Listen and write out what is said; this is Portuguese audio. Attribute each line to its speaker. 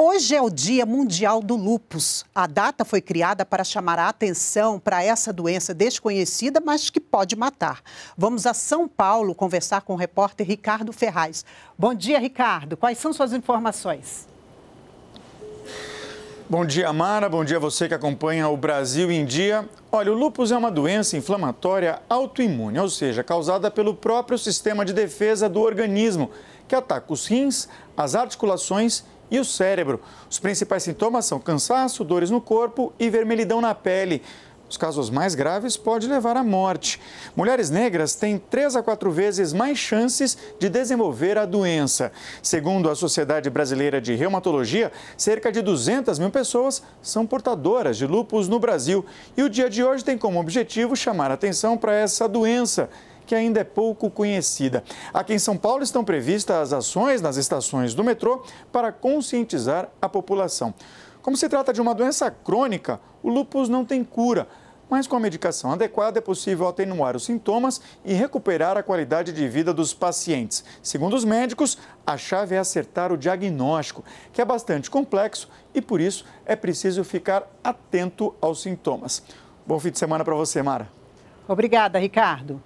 Speaker 1: Hoje é o Dia Mundial do Lupus. A data foi criada para chamar a atenção para essa doença desconhecida, mas que pode matar. Vamos a São Paulo conversar com o repórter Ricardo Ferraz. Bom dia, Ricardo. Quais são suas informações?
Speaker 2: Bom dia, Mara. Bom dia a você que acompanha o Brasil em Dia. Olha, o lúpus é uma doença inflamatória autoimune, ou seja, causada pelo próprio sistema de defesa do organismo, que ataca os rins, as articulações e o cérebro. Os principais sintomas são cansaço, dores no corpo e vermelhidão na pele. Os casos mais graves podem levar à morte. Mulheres negras têm três a quatro vezes mais chances de desenvolver a doença. Segundo a Sociedade Brasileira de Reumatologia, cerca de 200 mil pessoas são portadoras de lúpus no Brasil. E o dia de hoje tem como objetivo chamar atenção para essa doença que ainda é pouco conhecida. Aqui em São Paulo estão previstas ações nas estações do metrô para conscientizar a população. Como se trata de uma doença crônica, o lupus não tem cura, mas com a medicação adequada é possível atenuar os sintomas e recuperar a qualidade de vida dos pacientes. Segundo os médicos, a chave é acertar o diagnóstico, que é bastante complexo e por isso é preciso ficar atento aos sintomas. Bom fim de semana para você, Mara.
Speaker 1: Obrigada, Ricardo.